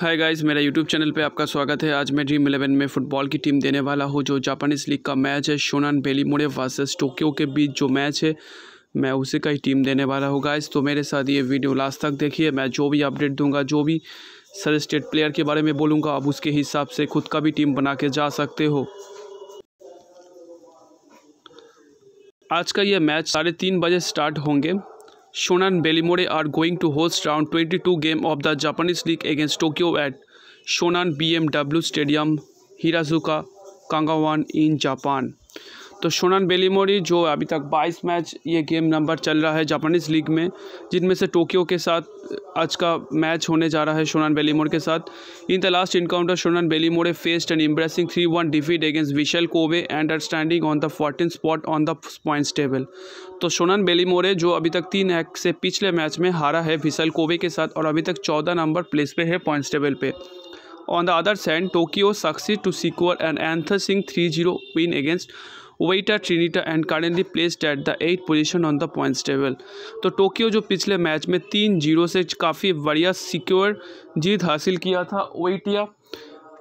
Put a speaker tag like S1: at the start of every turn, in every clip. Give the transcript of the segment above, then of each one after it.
S1: हाय guys मेरा YouTube channel पे आपका स्वागत है आज मैं ड्रीम इलेवन में फुटबॉल की टीम देने वाला हूँ जो जापानीज़ लीग का मैच है शोनान बेलीमोड़े वर्सेस टोक्यो के बीच जो मैच है मैं उसी का ही टीम देने वाला हूँ गाइस तो मेरे साथ ये वीडियो लास्ट तक देखिए मैं जो भी अपडेट दूंगा जो भी सर स्टेट प्लेयर के बारे में बोलूँगा आप उसके हिसाब से खुद का भी टीम बना के जा सकते हो आज का ये मैच साढ़े तीन बजे स्टार्ट होंगे Shonan Belimore are going to host round 22 game of the Japanese League against Tokyo at Shonan BMW Stadium Hirazuka Kangawan in Japan. तो शोनान बेलीमोरी जो अभी तक 22 मैच ये गेम नंबर चल रहा है जापानीज़ लीग में जिनमें से टोक्यो के साथ आज का मैच होने जा रहा है शोनान बेलीमोर के साथ in the last encounter Shonan Bellmare faced and impressing three one defeat against Vissel Kobe and are standing on the fourteen spot on the points table तो शोनान मोड़े जो अभी तक तीन एक से पिछले मैच में हारा है विशल कोवे के साथ और अभी तक चौदह नंबर प्लेस पे है पॉइंट्स टेबल पे on the other sand Tokyo succeed to secure and another sing three zero win against Oita Trinita and currently placed at the eight position on the points table तो Tokyo जो पिछले match में तीन zero से काफ़ी बढ़िया secure जीत हासिल किया था वेटिया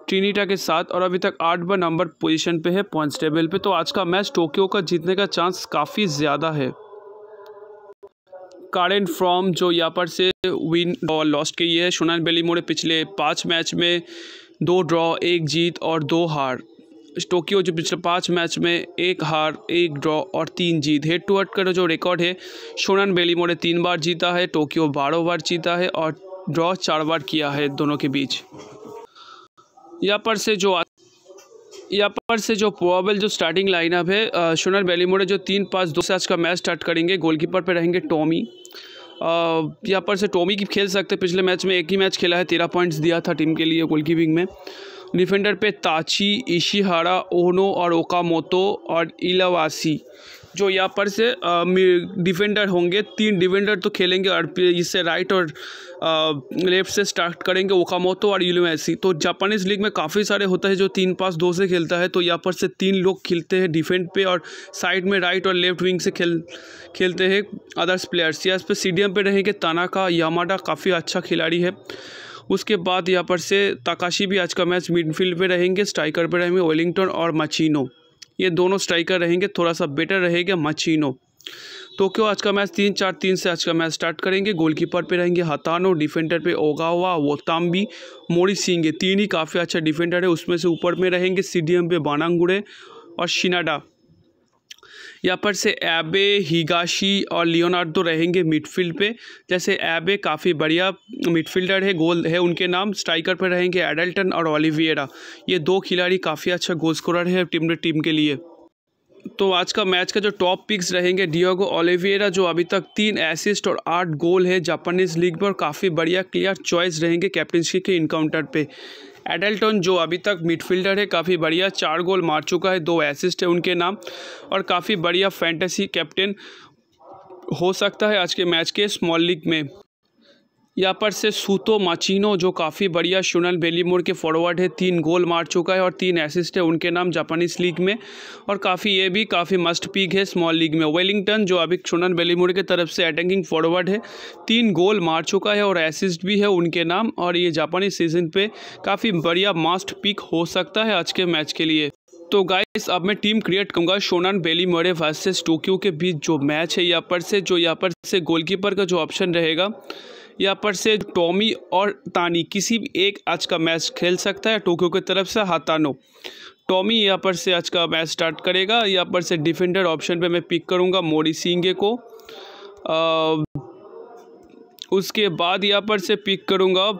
S1: ट्रिनिटा के साथ और अभी तक आठवा नंबर पोजीशन पे है पॉइंट्स टेबल पे तो आज का मैच टोक्यो का जीतने का चांस काफ़ी ज़्यादा है कारेंट फ्रॉम जो यहाँ पर से विन और लॉस्ट की है बेली मोड़े पिछले पाँच मैच में दो ड्रॉ एक जीत और दो हार टोक्यो जो पिछले पाँच मैच में एक हार एक ड्रॉ और तीन जीत हेड टू हेड का जो रिकॉर्ड है सोनन बेलीमोरे तीन बार जीता है टोक्यो बारह बार जीता है और ड्रॉ चार बार किया है दोनों के बीच यहाँ पर से जो यहाँ पर से जो प्रोबेल जो स्टार्टिंग लाइनअप है सोनर बेलीमोरे जो तीन पाँच दो से आज का मैच स्टार्ट करेंगे गोलकीपर पर रहेंगे टॉमी यहाँ पर से टॉमी की खेल सकते पिछले मैच में एक ही मैच खेला है तेरह पॉइंट्स दिया था टीम के लिए गोलकीपिंग में डिफेंडर पे ताची इशिहारा ओनो और ओकामोतो और इलावासी जो यहाँ पर से डिफेंडर होंगे तीन डिफेंडर तो खेलेंगे और इससे राइट और लेफ्ट से स्टार्ट करेंगे ओकामोतो और इलावासी तो जापानीज़ लीग में काफ़ी सारे होता है जो तीन पास दो से खेलता है तो यहाँ पर से तीन लोग खेलते हैं डिफेंड पे और साइड में राइट और लेफ्ट विंग से खेल खेलते हैं अदर्स प्लेयर्स या इस पर सी पे रहेंगे ताना का यामाडा काफ़ी अच्छा खिलाड़ी है उसके बाद यहाँ पर से ताकाशी भी आज का मैच मिडफील्ड पे रहेंगे स्ट्राइकर पे रहेंगे वेलिंगटन और मचीनो ये दोनों स्ट्राइकर रहेंगे थोड़ा सा बेटर रहेगा मचीनो तो क्यों आज का मैच तीन चार तीन से आज का मैच स्टार्ट करेंगे गोलकीपर पे रहेंगे हतानो डिफेंडर पे ओगावा तांबी मोरी सिंह तीन ही काफ़ी अच्छा डिफेंडर है उसमें से ऊपर में रहेंगे सीडीएम पे बानांगुड़े और शिनाडा यहाँ पर से ऐबे हिगाशी और लियोनार्डो रहेंगे मिडफील्ड पे जैसे ऐबे काफ़ी बढ़िया मिडफील्डर है गोल है उनके नाम स्ट्राइकर पर रहेंगे एडल्टन और ओलिवियरा ये दो खिलाड़ी काफ़ी अच्छा गोल स्कोरर है टीम टीम के लिए तो आज का मैच का जो टॉप पिक्स रहेंगे डियोगो ओलिवेरा जो अभी तक तीन एसिस्ट और आठ गोल है जापानीज लीग पर और काफ़ी बढ़िया क्लियर चॉइस रहेंगे कैप्टनशिप के इनकाउंटर पे एडल्टन जो अभी तक मिडफील्डर है काफ़ी बढ़िया चार गोल मार चुका है दो एसिस्ट है उनके नाम और काफ़ी बढ़िया फैंटेसी कैप्टन हो सकता है आज के मैच के स्मॉल लीग में यहाँ पर से सूतो माचिनो जो काफ़ी बढ़िया शुनल बेलीमोर के फॉरवर्ड है तीन गोल मार चुका है और तीन एसिस्ट है उनके नाम जापानीज लीग में और काफ़ी ये भी काफ़ी मस्ट पीक है स्मॉल लीग में वेलिंगटन जो अभी शुनल बेलीमोर की तरफ से अटैकिंग फॉरवर्ड है तीन गोल मार चुका है और एसिस्ट भी है उनके नाम और ये जापानीज सीजन पर काफ़ी बढ़िया मस्ट पीक हो सकता है आज के मैच के लिए तो गाइस अब मैं टीम क्रिएट करूंगा शोनान बेली मोरे वर्सेस टोक्यो के बीच जो मैच है यहाँ पर से जो यहाँ पर से गोलकीपर का जो ऑप्शन रहेगा यहाँ पर से टॉमी और तानी किसी भी एक आज का मैच खेल सकता है टोक्यो की तरफ से हाथानो टॉमी यहाँ पर से आज का मैच स्टार्ट करेगा यहाँ पर से डिफेंडर ऑप्शन पे मैं पिक करूँगा मोरी सिंगे को आ, उसके बाद यहाँ पर से पिक करूँगा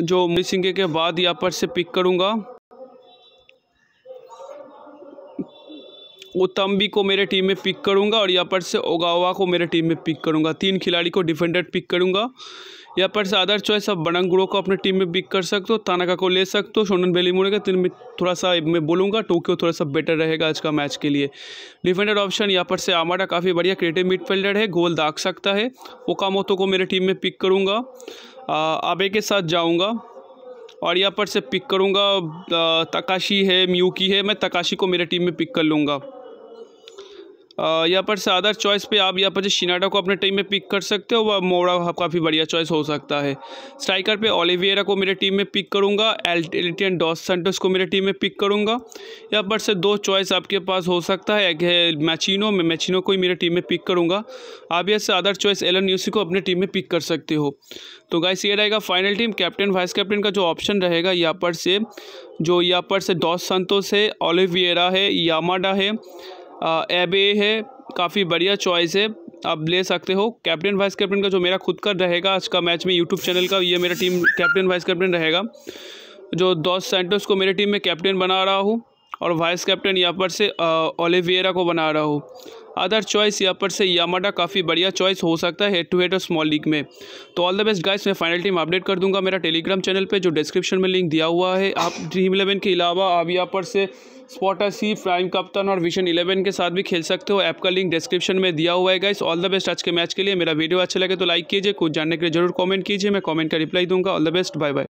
S1: जो मोरी सिंगे के बाद यहाँ पर से पिक करूँगा ओतम्बी को मेरे टीम में पिक करूँगा और यहाँ पर से ओगावा को मेरे टीम में पिक करूँगा तीन खिलाड़ी को डिफेंडर पिक करूँगा यहाँ पर से अदर चॉइस आप बनंगुड़ो को अपने टीम में पिक कर सकते हो तानाका को ले सकते हो सोनन बेलीमोड़े का तीन में थोड़ा सा मैं बोलूँगा टोक्यो थोड़ा सा बेटर रहेगा आज का मैच के लिए डिफेंडर ऑप्शन यहाँ पर से आमाडा काफ़ी बढ़िया क्रिएटिव मिडफील्डर है गोल दाग सकता है ओकामोतो को मेरे टीम में पिक करूँगा आबे के साथ जाऊँगा और यहाँ पर से पिक करूँगा तकाशी है म्यूकी है मैं तकाशी को मेरे टीम में पिक कर लूँगा यहाँ पर अदर चॉइस पे आप यहाँ पर जो शिनाडा को अपने टीम में पिक कर सकते हो वह मोड़ा काफ़ी बढ़िया चॉइस हो सकता है स्ट्राइकर पे ओलिवियरा को मेरे टीम में पिक करूँगा एलिटियन डॉस सेंटोस को मेरे टीम में पिक करूँगा यहाँ पर से दो चॉइस आपके पास हो सकता है एक है मैचिनो मैं मैचिनो को ही मेरे टीम में पिक करूँगा आप यहाँ से अदर चॉइस एलन यूसी को अपने टीम में पिक कर सकते हो तो गाइस ये रहेगा final team captain vice captain का जो ऑप्शन रहेगा यहाँ पर से जो यहाँ पर से डॉस संतोष है ओलिवियरा है यामाडा है एबे है काफ़ी बढ़िया चॉइस है आप ले सकते हो कैप्टन वाइस कैप्टन का जो मेरा खुद का रहेगा आज का मैच में यूट्यूब चैनल का ये मेरा टीम कैप्टन वाइस कैप्टन रहेगा जो दोस्त सेंटोस को मेरे टीम में कैप्टन बना रहा हूँ और वाइस कैप्टन यहाँ पर से ओलिवियरा को बना रहा हूँ अदर चॉइस यहाँ पर से यामाडा काफ़ी बढ़िया चॉइस हो सकता है हेड टू हेड और स्मॉल लीग में तो ऑल द बेस्ट गाइस मैं फाइनल टीम अपडेट कर दूंगा मेरा टेलीग्राम चैनल पे जो डिस्क्रिप्शन में लिंक दिया हुआ है आप ड्रीम इलेवन के अलावा आप यहाँ पर से सी प्राइम कप्तान और विशन इलेवन के साथ भी खेल सकते हो ऐप का लिंक डिस्क्रिप्शन में दिया हुआ है गाइस ऑल द बेस्ट आज के मैच के लिए मेरा वीडियो अच्छा लगे तो लाइक कीजिए कुछ जानने के लिए जरूर कॉमेंट कीजिए मैं कॉमेंट का रिप्लाई दूंगा all the best bye bye